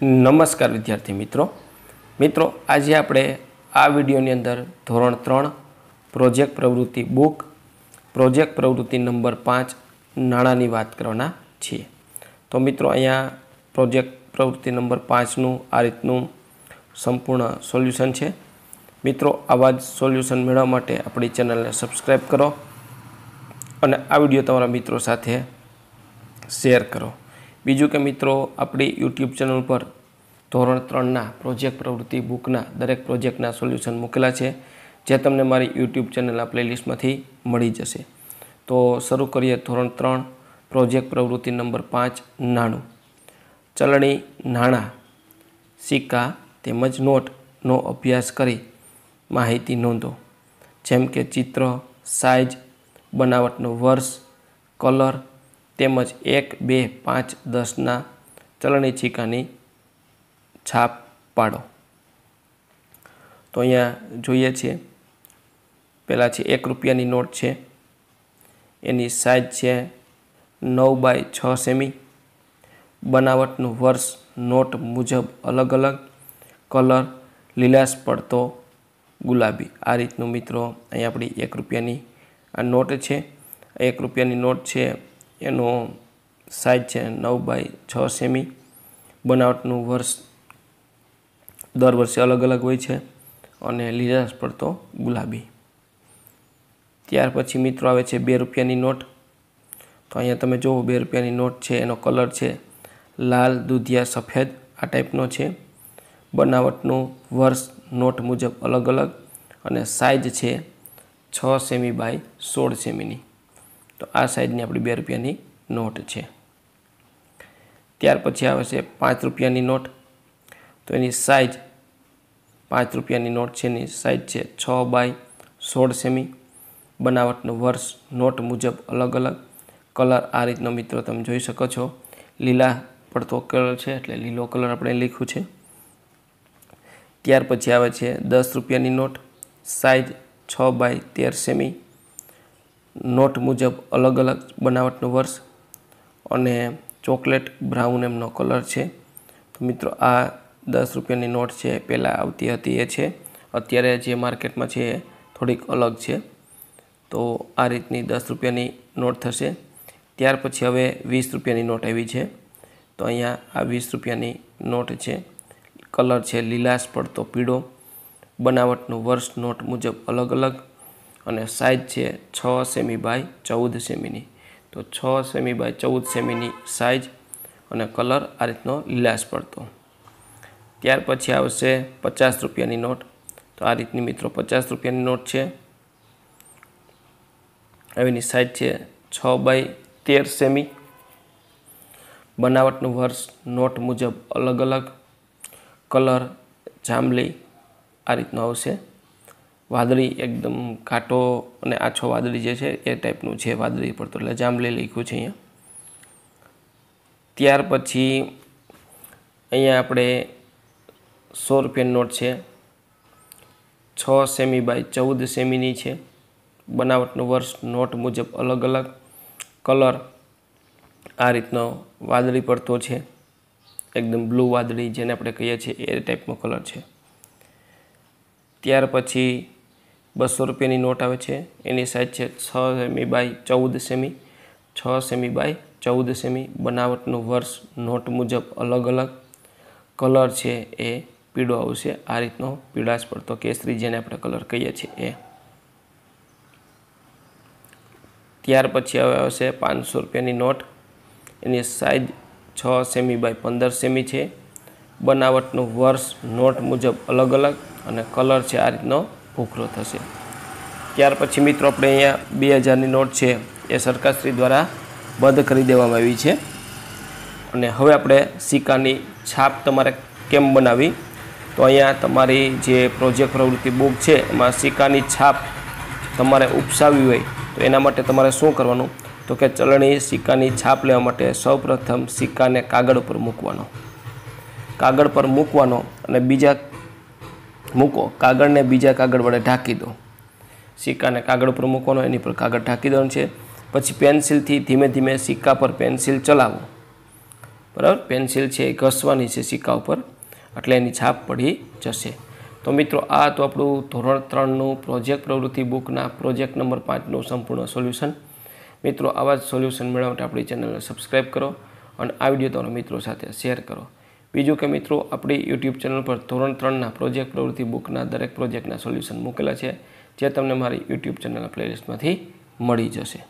નમસ્કાર વિદ્યાર્થી મિત્રો મિત્રો આજે આપણે આ વિડીયોની અંદર ધોરણ ત્રણ પ્રોજેક્ટ પ્રવૃત્તિ બુક પ્રોજેક્ટ પ્રવૃત્તિ નંબર પાંચ નાણાંની વાત કરવાના છીએ તો મિત્રો અહીંયા પ્રોજેક્ટ પ્રવૃત્તિ નંબર પાંચનું આ રીતનું સંપૂર્ણ સોલ્યુશન છે મિત્રો આવા જ સોલ્યુશન મેળવવા માટે આપણી ચેનલને સબસ્ક્રાઈબ કરો અને આ વિડીયો તમારા મિત્રો સાથે શેર કરો બીજું કે મિત્રો આપણી યુટ્યુબ ચેનલ પર ધોરણ ત્રણના પ્રોજેક્ટ પ્રવૃત્તિ બુકના દરેક પ્રોજેક્ટના સોલ્યુશન મૂકેલા છે જે તમને મારી યુટ્યુબ ચેનલના પ્લેલિસ્ટમાંથી મળી જશે તો શરૂ કરીએ ધોરણ ત્રણ પ્રોજેક્ટ પ્રવૃત્તિ નંબર પાંચ નાણું ચલણી નાણાં સિક્કા તેમજ નોટનો અભ્યાસ કરી માહિતી નોંધો જેમ કે ચિત્ર સાઇઝ બનાવટનો વર્ષ કલર તેમજ એક બે પાંચ દસના ચલણી છીકાની છાપ પાડો તો અહીંયા જોઈએ છીએ પહેલાં છે એક રૂપિયાની નોટ છે એની સાઇઝ છે નવ બાય છ સેમી બનાવટનું વર્ષ નોટ મુજબ અલગ અલગ કલર લીલાશ પડતો ગુલાબી આ રીતનું મિત્રો અહીં આપણી એક રૂપિયાની આ નોટ છે એક રૂપિયાની નોટ છે એનો સાઇઝ છે નવ બાય છ સેમી બનાવટનું વર્ષ દર વર્ષે અલગ અલગ હોય છે અને લીલાશ પડતો ગુલાબી ત્યાર પછી મિત્રો આવે છે બે રૂપિયાની નોટ તો અહીંયા તમે જુઓ બે રૂપિયાની નોટ છે એનો કલર છે લાલ દૂધિયા સફેદ આ ટાઈપનો છે બનાવટનું વર્ષ નોટ મુજબ અલગ અલગ અને સાઇઝ છે છ સેમી બાય સોળ સેમીની તો આ સાઇઝની આપણી બે રૂપિયાની નોટ છે ત્યાર પછી આવે છે પાંચ રૂપિયાની નોટ તો એની સાઇઝ પાંચ રૂપિયાની નોટ છે એની સાઇઝ છે છ બાય સોળ સેમી બનાવટનું વર્ષ નોટ મુજબ અલગ અલગ કલર આ રીતનો મિત્રો તમે જોઈ શકો છો લીલા પડતો કલર છે એટલે લીલો કલર આપણે લીખ્યું છે ત્યાર પછી આવે છે દસ રૂપિયાની નોટ સાઇઝ છ બાય તેર સેમી નોટ મુજબ અલગ અલગ બનાવટનું વર્ષ અને ચોકલેટ બ્રાઉન એમનો કલર છે તો મિત્રો આ દસ રૂપિયાની નોટ છે પહેલાં આવતી હતી એ છે અત્યારે જે માર્કેટમાં છે એ થોડીક અલગ છે તો આ રીતની દસ રૂપિયાની નોટ થશે ત્યાર પછી હવે વીસ રૂપિયાની નોટ આવી છે તો અહીંયા આ વીસ રૂપિયાની નોટ છે કલર છે લીલાશ પડતો પીળો બનાવટનું વર્ષ નોટ મુજબ અલગ અલગ અને સાઈઝ છે છ સેમી બાય ચૌદ સેમીની તો છ સેમી બાય ચૌદ સેમીની સાઇઝ અને કલર આ રીતનો લીલાશ પડતો ત્યાર પછી આવશે પચાસ રૂપિયાની નોટ તો આ રીતની મિત્રો પચાસ રૂપિયાની નોટ છે એની સાઇઝ છે છ બાય તેર સેમી બનાવટનું વર્ષ નોટ મુજબ અલગ અલગ કલર જાંબલી આ રીતનો આવશે વાદળી એકદમ કાંટો અને આછો વાદળી જે છે એ ટાઈપનું છે વાદળી પડતો એટલે જાંબલી લખ્યું છે અહીંયા ત્યાર પછી અહીંયા આપણે સો રૂપિયા નોટ છે છ સેમી બાય ચૌદ સેમીની છે બનાવટનું વર્ષ નોટ મુજબ અલગ અલગ કલર આ રીતનો વાદળી પડતો છે એકદમ બ્લુ વાદળી જેને આપણે કહીએ છીએ એ ટાઈપનો કલર છે ત્યાર પછી બસો રૂપિયાની નોટ આવે છે એની સાઈઝ છે છ સેમી બાય ચૌદ સેમી છ સેમી બાય ચૌદ સેમી બનાવટનું વર્ષ નોટ મુજબ અલગ અલગ કલર છે એ પીળો આવશે આ રીતનો પીળાશ પડતો કેસરી જેને આપણે કલર કહીએ છીએ એ ત્યાર પછી હવે આવશે પાંચસો રૂપિયાની નોટ એની સાઇઝ છ સેમી બાય પંદર સેમી છે બનાવટનું વર્ષ નોટ મુજબ અલગ અલગ અને કલર છે આ રીતનો ઉઘરો થશે ત્યાર પછી મિત્રો આપણે અહીંયા બે હજારની નોટ છે એ સરકારશ્રી દ્વારા બંધ કરી દેવામાં આવી છે અને હવે આપણે સિક્કાની છાપ તમારે કેમ બનાવી તો અહીંયા તમારી જે પ્રોજેક્ટ પ્રવૃત્તિ બુક છે એમાં સિક્કાની છાપ તમારે ઉપસાવી હોય તો એના માટે તમારે શું કરવાનું તો કે ચલણી સિક્કાની છાપ લેવા માટે સૌપ્રથમ સિક્કાને કાગળ ઉપર મૂકવાનો કાગળ પર મૂકવાનો અને બીજા મૂકો કાગળને બીજા કાગળ વડે ઢાંકી દો સિક્કાને કાગળ ઉપર મૂકવાનો એની પર કાગળ ઢાંકી દેવાનું છે પછી પેન્સિલથી ધીમે ધીમે સિક્કા પર પેન્સિલ ચલાવો બરાબર પેન્સિલ છે એ ઘસવાની છે સિક્કા ઉપર એટલે એની છાપ પડી જશે તો મિત્રો આ તો આપણું ધોરણ ત્રણનું પ્રોજેક્ટ પ્રવૃત્તિ બુકના પ્રોજેક્ટ નંબર પાંચનું સંપૂર્ણ સોલ્યુશન મિત્રો આવા જ સોલ્યુશન મેળવવા માટે આપણી ચેનલને સબસ્ક્રાઈબ કરો અને આ વિડીયો તમારા મિત્રો સાથે શેર કરો બીજું કે મિત્રો આપણી યુટ્યુબ ચેનલ પર ધોરણ ત્રણના પ્રોજેક્ટ પ્રવૃત્તિ બુકના દરેક પ્રોજેક્ટના સોલ્યુશન મૂકેલા છે જે તમને મારી યુટ્યુબ ચેનલના પ્લેલિસ્ટમાંથી મળી જશે